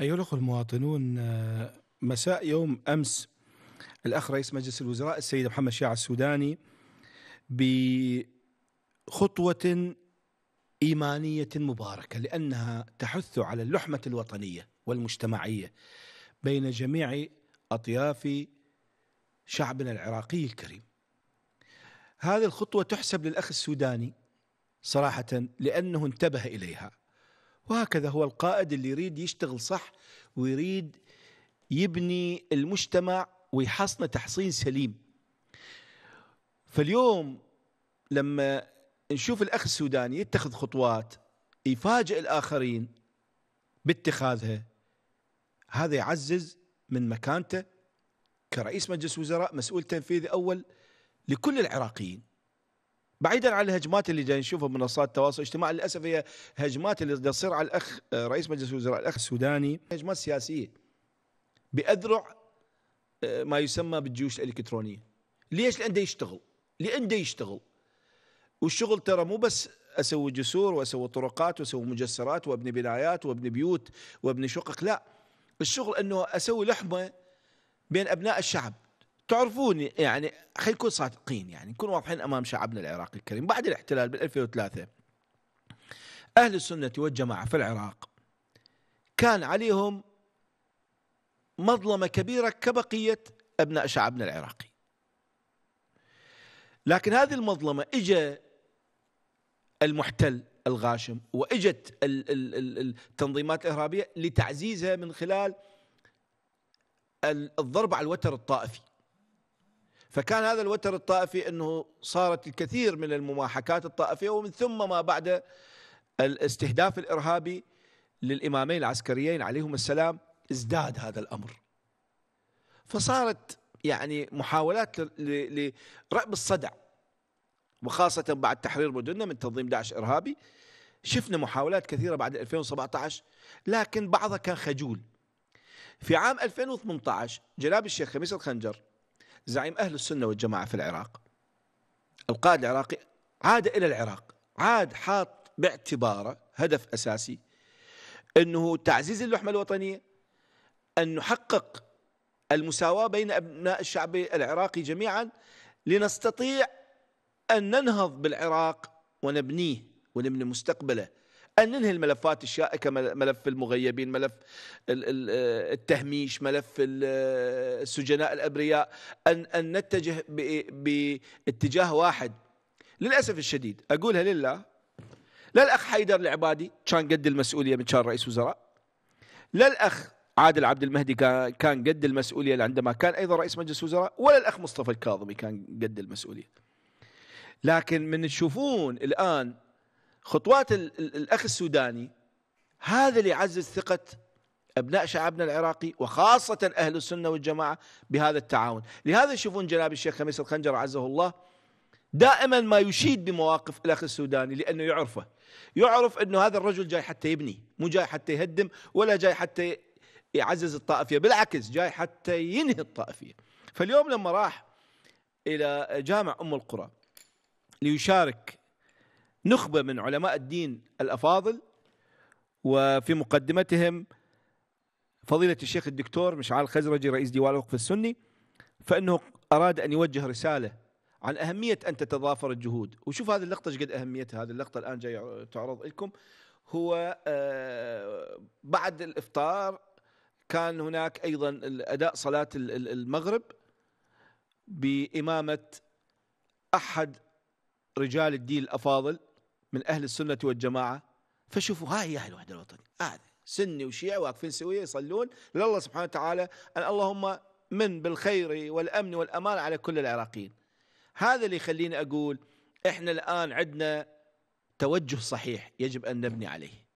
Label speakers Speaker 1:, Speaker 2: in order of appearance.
Speaker 1: أيها الأخوة المواطنون آه، مساء يوم أمس الأخ رئيس مجلس الوزراء السيد محمد شيع السوداني بخطوة إيمانية مباركة لأنها تحث على اللحمة الوطنية والمجتمعية بين جميع أطياف شعبنا العراقي الكريم هذه الخطوة تحسب للأخ السوداني صراحة لأنه انتبه إليها وهكذا هو القائد اللي يريد يشتغل صح ويريد يبني المجتمع ويحصنه تحصين سليم فاليوم لما نشوف الأخ السوداني يتخذ خطوات يفاجئ الآخرين باتخاذها هذا يعزز من مكانته كرئيس مجلس وزراء مسؤول تنفيذي أول لكل العراقيين بعيدا عن الهجمات اللي جاي نشوفها بمنصات التواصل الاجتماعي للاسف هي هجمات اللي تصير على الاخ رئيس مجلس الوزراء الاخ السوداني هجمات سياسيه باذرع آه، ما يسمى بالجيوش الالكترونيه ليش لان يشتغل لان يشتغل والشغل ترى مو بس اسوي جسور واسوي طرقات واسوي مجسرات وابني بنايات وابني بيوت وابني شقق لا الشغل انه اسوي لحمه بين ابناء الشعب تعرفون يعني خلينا نكون صادقين يعني نكون واضحين امام شعبنا العراقي الكريم بعد الاحتلال بال 2003 اهل السنه والجماعه في العراق كان عليهم مظلمه كبيره كبقيه ابناء شعبنا العراقي لكن هذه المظلمه اجى المحتل الغاشم واجت التنظيمات الارهابيه لتعزيزها من خلال الضرب على الوتر الطائفي فكان هذا الوتر الطائفي انه صارت الكثير من المماحكات الطائفيه ومن ثم ما بعد الاستهداف الارهابي للامامين العسكريين عليهم السلام ازداد هذا الامر فصارت يعني محاولات لرأب الصدع وخاصة بعد تحرير مدننا من تنظيم داعش إرهابي شفنا محاولات كثيرة بعد 2017 لكن بعضها كان خجول في عام 2018 جناب الشيخ خميس الخنجر زعيم أهل السنة والجماعة في العراق القائد العراقي عاد إلى العراق عاد حاط باعتباره هدف أساسي أنه تعزيز اللحمة الوطنية أن نحقق المساواة بين أبناء الشعب العراقي جميعا لنستطيع أن ننهض بالعراق ونبنيه ونبني مستقبله ان ننهي الملفات الشائكه ملف المغيبين ملف آه، التهميش ملف آه، السجناء الابرياء ان ان نتجه باتجاه واحد للاسف الشديد اقولها لله لا الاخ حيدر العبادي كان قد المسؤوليه من كان رئيس وزراء لا الاخ عادل عبد المهدي كان قد المسؤوليه عندما كان ايضا رئيس مجلس وزراء ولا الاخ مصطفى الكاظمي كان قد المسؤوليه لكن من تشوفون الان خطوات الأخ السوداني هذا اللي يعزز ثقة أبناء شعبنا العراقي وخاصة أهل السنة والجماعة بهذا التعاون لهذا يشوفون جناب الشيخ خميس الخنجر عزه الله دائما ما يشيد بمواقف الأخ السوداني لأنه يعرفه يعرف أنه هذا الرجل جاي حتى يبني مو جاي حتى يهدم ولا جاي حتى يعزز الطائفية بالعكس جاي حتى ينهي الطائفية فاليوم لما راح إلى جامع أم القرى ليشارك نخبة من علماء الدين الأفاضل وفي مقدمتهم فضيلة الشيخ الدكتور مشعل خزرجي رئيس ديوان الوقف السني فإنه أراد أن يوجه رسالة عن أهمية أن تتضافر الجهود وشوف هذه اللقطة قد أهميتها هذه اللقطة الآن جاي تعرض لكم هو آه، بعد الإفطار كان هناك أيضا أداء صلاة المغرب بإمامة أحد رجال الدين الأفاضل من أهل السنة والجماعة فشوفوا هاي هي الوحدة الوطنية هذا سني وشيعي واقفين سوية يصلون لله سبحانه وتعالى أن اللهم من بالخير والأمن والأمان على كل العراقيين هذا اللي يخليني أقول إحنا الآن عندنا توجه صحيح يجب أن نبني عليه